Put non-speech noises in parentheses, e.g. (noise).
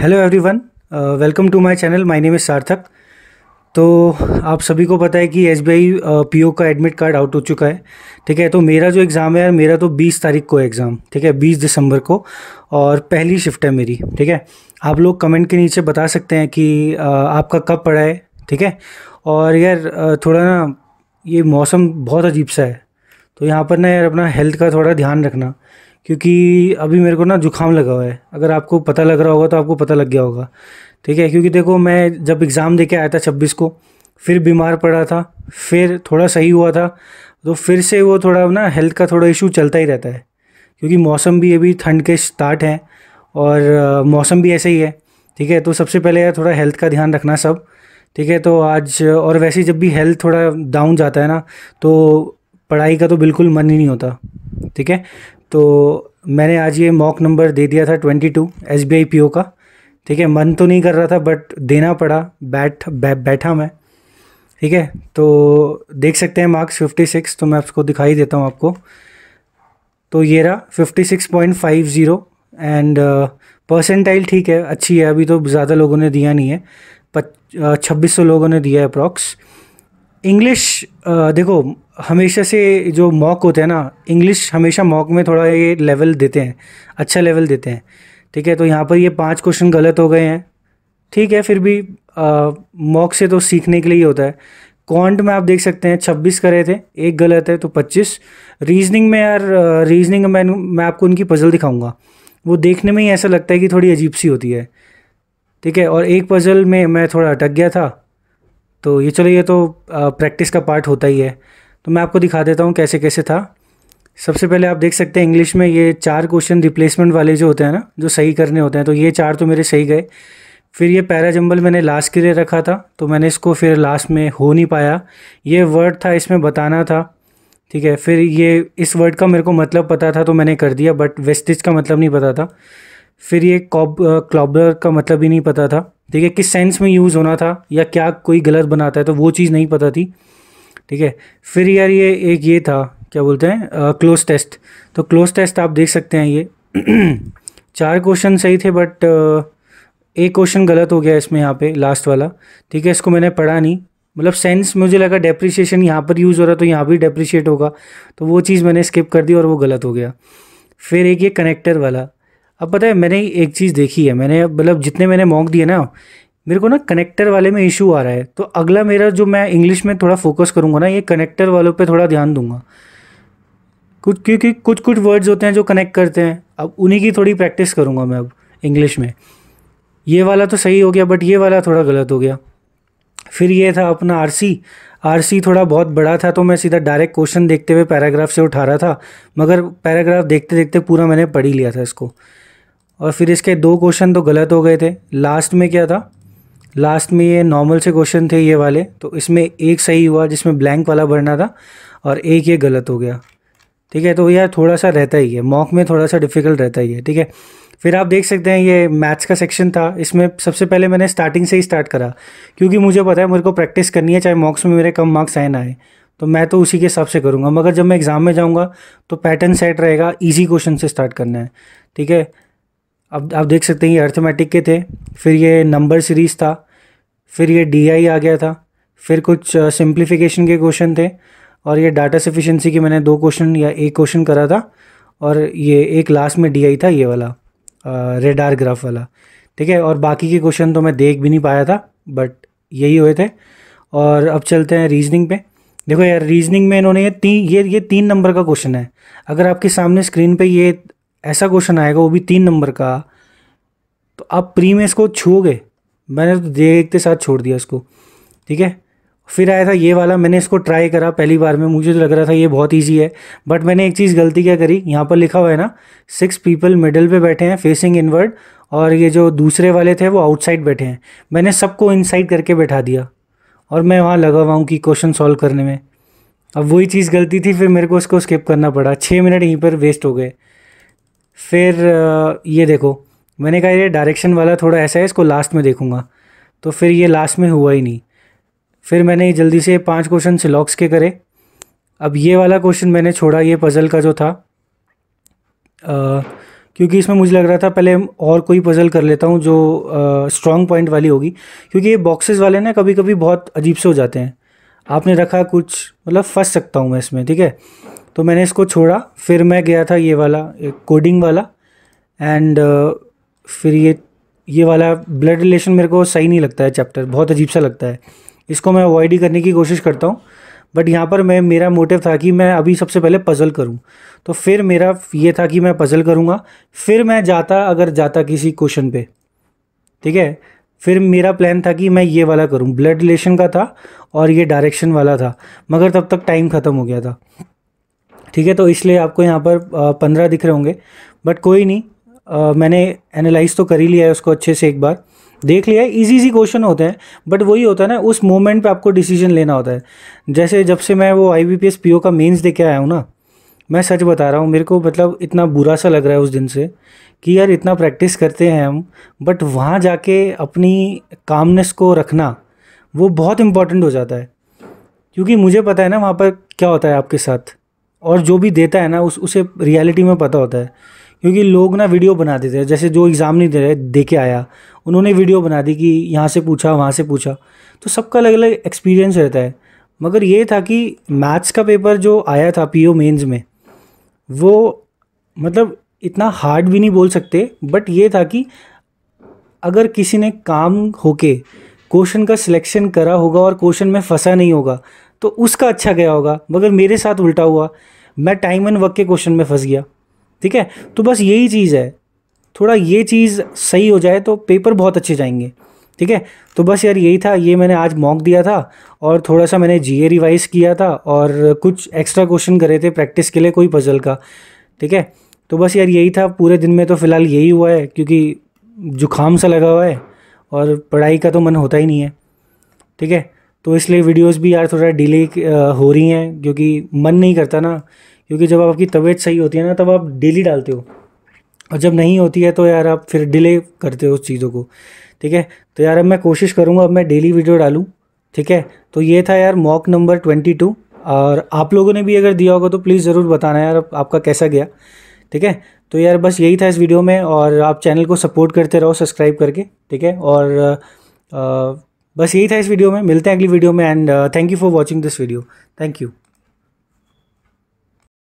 hello everyone welcome to my channel my name is Sarthak तो आप सभी को पता है कि एस बी uh, का एडमिट कार्ड आउट हो चुका है ठीक है तो मेरा जो एग्ज़ाम है यार मेरा तो 20 तारीख को एग्ज़ाम ठीक है 20 दिसंबर को और पहली शिफ्ट है मेरी ठीक है आप लोग कमेंट के नीचे बता सकते हैं कि uh, आपका कब पड़ा है ठीक है और यार uh, थोड़ा ना ये मौसम बहुत अजीब सा है तो यहाँ पर ना यार अपना हेल्थ का थोड़ा ध्यान रखना क्योंकि अभी मेरे को ना जुकाम लगा हुआ है अगर आपको पता लग रहा होगा तो आपको पता लग गया होगा ठीक है क्योंकि देखो मैं जब एग्ज़ाम दे के आया था छब्बीस को फिर बीमार पड़ा था फिर थोड़ा सही हुआ था तो फिर से वो थोड़ा ना हेल्थ का थोड़ा इशू चलता ही रहता है क्योंकि मौसम भी अभी ठंड के स्टार्ट हैं और मौसम भी ऐसे ही है ठीक है तो सबसे पहले यार थोड़ा हेल्थ का ध्यान रखना सब ठीक है तो आज और वैसे जब भी हेल्थ थोड़ा डाउन जाता है ना तो पढ़ाई का तो बिल्कुल मन ही नहीं होता ठीक है तो मैंने आज ये मॉक नंबर दे दिया था twenty two S B I P O का ठीक है मन तो नहीं कर रहा था बट देना पड़ा बैठ बै, बैठा मैं ठीक है तो देख सकते हैं मार्क्स फिफ्टी सिक्स तो मैं आपको दिखाई देता हूँ आपको तो ये रहा fifty six point five zero and percentile ठीक है अच्छी है अभी तो ज़्यादा लोगों ने दिया नहीं है uh, छब्बीस सौ लोगों ने दिया है अप्रॉक्स इंग्लिश देखो हमेशा से जो मॉक होते हैं ना इंग्लिश हमेशा मॉक में थोड़ा ये लेवल देते हैं अच्छा लेवल देते हैं ठीक है तो यहाँ पर ये पांच क्वेश्चन गलत हो गए हैं ठीक है फिर भी मॉक से तो सीखने के लिए ही होता है क्वांट में आप देख सकते हैं छब्बीस करे थे एक गलत है तो पच्चीस रीजनिंग में यार रीजनिंग में मैं आपको उनकी पजल दिखाऊंगा वो देखने में ही ऐसा लगता है कि थोड़ी अजीब सी होती है ठीक है और एक पजल में मैं थोड़ा अटक गया था तो ये चलो ये तो प्रैक्टिस का पार्ट होता ही है तो मैं आपको दिखा देता हूँ कैसे कैसे था सबसे पहले आप देख सकते हैं इंग्लिश में ये चार क्वेश्चन रिप्लेसमेंट वाले जो होते हैं ना जो सही करने होते हैं तो ये चार तो मेरे सही गए फिर ये पैरा जंबल मैंने लास्ट के लिए रखा था तो मैंने इसको फिर लास्ट में हो नहीं पाया ये वर्ड था इसमें बताना था ठीक है फिर ये इस वर्ड का मेरे को मतलब पता था तो मैंने कर दिया बट वेस्टिज का मतलब नहीं पता था फिर ये कॉब क्लॉबर का मतलब भी नहीं पता था ठीक है किस सेंस में यूज़ होना था या क्या कोई गलत बनाता है तो वो चीज़ नहीं पता थी ठीक है फिर यार ये एक ये था क्या बोलते हैं क्लोज टेस्ट तो क्लोज टेस्ट आप देख सकते हैं ये (clears throat) चार क्वेश्चन सही थे बट एक क्वेश्चन गलत हो गया इसमें यहाँ पे लास्ट वाला ठीक है इसको मैंने पढ़ा नहीं मतलब सेंस मुझे लगा डेप्रिसिएशन यहाँ पर यूज़ हो रहा तो यहाँ भी डेप्रिशिएट होगा तो वो चीज़ मैंने स्किप कर दी और वो गलत हो गया फिर एक ये कनेक्टर वाला अब पता है मैंने एक चीज़ देखी है मैंने मतलब जितने मैंने मॉक दिए ना मेरे को ना कनेक्टर वाले में इशू आ रहा है तो अगला मेरा जो मैं इंग्लिश में थोड़ा फोकस करूँगा ना ये कनेक्टर वालों पे थोड़ा ध्यान दूंगा कुछ क्योंकि कुछ कुछ वर्ड्स होते हैं जो कनेक्ट करते हैं अब उन्हीं की थोड़ी प्रैक्टिस करूँगा मैं अब इंग्लिश में ये वाला तो सही हो गया बट ये वाला थोड़ा गलत हो गया फिर ये था अपना आर सी आर सी थोड़ा बहुत बड़ा था तो मैं सीधा डायरेक्ट क्वेश्चन देखते हुए पैराग्राफ से उठा रहा था मगर पैराग्राफ देखते देखते पूरा मैंने पढ़ ही लिया था इसको और फिर इसके दो क्वेश्चन तो गलत हो गए थे लास्ट में क्या था लास्ट में ये नॉर्मल से क्वेश्चन थे ये वाले तो इसमें एक सही हुआ जिसमें ब्लैंक वाला भरना था और एक ये गलत हो गया ठीक है तो यार थोड़ा सा रहता ही है मॉक में थोड़ा सा डिफिकल्ट रहता ही है ठीक है फिर आप देख सकते हैं ये मैथ्स का सेक्शन था इसमें सबसे पहले मैंने स्टार्टिंग से ही स्टार्ट करा क्योंकि मुझे पता है मेरे को प्रैक्टिस करनी है चाहे मॉक्स में मेरे कम मार्क्स आए ना आए तो मैं तो उसी के हिसाब से करूँगा मगर जब मैं एग्ज़ाम में जाऊँगा तो पैटर्न सेट रहेगा ईजी क्वेश्चन से स्टार्ट करना है ठीक है अब आप देख सकते हैं ये अर्थमेटिक के थे फिर ये नंबर सीरीज़ था फिर ये डी आ गया था फिर कुछ सिंप्लीफिकेशन के क्वेश्चन थे और ये डाटा सफिशेंसी के मैंने दो क्वेश्चन या एक क्वेश्चन करा था और ये एक लास्ट में डी था ये वाला रेडार ग्राफ वाला ठीक है और बाकी के क्वेश्चन तो मैं देख भी नहीं पाया था बट यही हुए थे और अब चलते हैं रीजनिंग पे देखो यार रीजनिंग में इन्होंने ये तीन ये ये तीन नंबर का क्वेश्चन है अगर आपके सामने स्क्रीन पे ये ऐसा क्वेश्चन आएगा वो भी तीन नंबर का तो आप प्री में इसको छूओगे मैंने तो देखते साथ छोड़ दिया इसको ठीक है फिर आया था ये वाला मैंने इसको ट्राई करा पहली बार में मुझे तो लग रहा था ये बहुत ईजी है बट मैंने एक चीज़ गलती क्या करी यहाँ पर लिखा हुआ है ना सिक्स पीपल मिडल पे बैठे हैं फेसिंग इनवर्ड और ये जो दूसरे वाले थे वो आउटसाइड बैठे हैं मैंने सबको इनसाइड करके बैठा दिया और मैं वहाँ लगा हुआ हूँ कि क्वेश्चन सॉल्व करने में अब वही चीज़ गलती थी फिर मेरे को उसको स्किप करना पड़ा छः मिनट यहीं पर वेस्ट हो गए फिर ये देखो मैंने कहा ये डायरेक्शन वाला थोड़ा ऐसा है इसको लास्ट में देखूँगा तो फिर ये लास्ट में हुआ ही नहीं फिर मैंने जल्दी से पांच क्वेश्चन सिलॉक्स के करे अब ये वाला क्वेश्चन मैंने छोड़ा ये पज़ल का जो था आ, क्योंकि इसमें मुझे लग रहा था पहले और कोई पज़ल कर लेता हूँ जो स्ट्रॉन्ग पॉइंट वाली होगी क्योंकि ये बॉक्सेस वाले ना कभी कभी बहुत अजीब से हो जाते हैं आपने रखा कुछ मतलब फंस सकता हूँ मैं इसमें ठीक है तो मैंने इसको छोड़ा फिर मैं गया था ये वाला एक कोडिंग वाला एंड uh, फिर ये ये वाला ब्लड रिलेशन मेरे को सही नहीं लगता है चैप्टर बहुत अजीब सा लगता है इसको मैं अवॉइड ही करने की कोशिश करता हूँ बट यहाँ पर मैं मेरा मोटिव था कि मैं अभी सबसे पहले पज़ल करूँ तो फिर मेरा ये था कि मैं पज़ल करूँगा फिर मैं जाता अगर जाता किसी क्वेश्चन पे ठीक है फिर मेरा प्लान था कि मैं ये वाला करूँ ब्लड रिलेशन का था और ये डायरेक्शन वाला था मगर तब तक टाइम ख़त्म हो गया था ठीक है तो इसलिए आपको यहाँ पर पंद्रह दिख रहे होंगे बट कोई नहीं आ, मैंने एनालाइज तो कर ही लिया है उसको अच्छे से एक बार देख लिया है इजी इजी क्वेश्चन होते हैं बट वही होता है ना उस मोमेंट पे आपको डिसीजन लेना होता है जैसे जब से मैं वो I B P S P O का मेन्स दे के आया हूँ ना मैं सच बता रहा हूँ मेरे को मतलब इतना बुरा सा लग रहा है उस दिन से कि यार इतना प्रैक्टिस करते हैं हम बट वहाँ जाके अपनी कामनेस को रखना वो बहुत इम्पॉर्टेंट हो जाता है क्योंकि मुझे पता है ना वहाँ पर क्या होता है आपके साथ और जो भी देता है ना उस उसे रियलिटी में पता होता है क्योंकि लोग ना वीडियो बना देते हैं जैसे जो एग्ज़ाम नहीं दे रहे दे के आया उन्होंने वीडियो बना दी कि यहाँ से पूछा वहाँ से पूछा तो सबका अलग अलग एक्सपीरियंस रहता है मगर ये था कि मैथ्स का पेपर जो आया था पी ओ में वो मतलब इतना हार्ड भी नहीं बोल सकते बट ये था कि अगर किसी ने काम होके क्वेश्चन का सिलेक्शन करा होगा और क्वेश्चन में फंसा नहीं होगा तो उसका अच्छा गया होगा मगर मेरे साथ उल्टा हुआ मैं टाइम एंड वर्क के क्वेश्चन में फंस गया ठीक है तो बस यही चीज़ है थोड़ा ये चीज़ सही हो जाए तो पेपर बहुत अच्छे जाएंगे ठीक है तो बस यार यही था ये मैंने आज मॉक दिया था और थोड़ा सा मैंने जीए रिवाइज किया था और कुछ एक्स्ट्रा क्वेश्चन करे थे प्रैक्टिस के लिए कोई पजल का ठीक है तो बस यार यही था पूरे दिन में तो फ़िलहाल यही हुआ है क्योंकि जुकाम सा लगा हुआ है और पढ़ाई का तो मन होता ही नहीं है ठीक है तो इसलिए वीडियोस भी यार थोड़ा डिले हो रही हैं क्योंकि मन नहीं करता ना क्योंकि जब आपकी तबीयत सही होती है ना तब आप डेली डालते हो और जब नहीं होती है तो यार आप फिर डिले करते हो उस चीज़ों को ठीक है तो यार अब मैं कोशिश करूँगा अब मैं डेली वीडियो डालूँ ठीक है तो ये था यार मॉक नंबर ट्वेंटी टू और आप लोगों ने भी अगर दिया होगा तो प्लीज़ ज़रूर बताना यार आपका कैसा गया ठीक है तो यार बस यही था इस वीडियो में और आप चैनल को सपोर्ट करते रहो सब्सक्राइब करके ठीक है और आ, बस यही था इस वीडियो में मिलते हैं अगली वीडियो में and thank you for watching this video thank you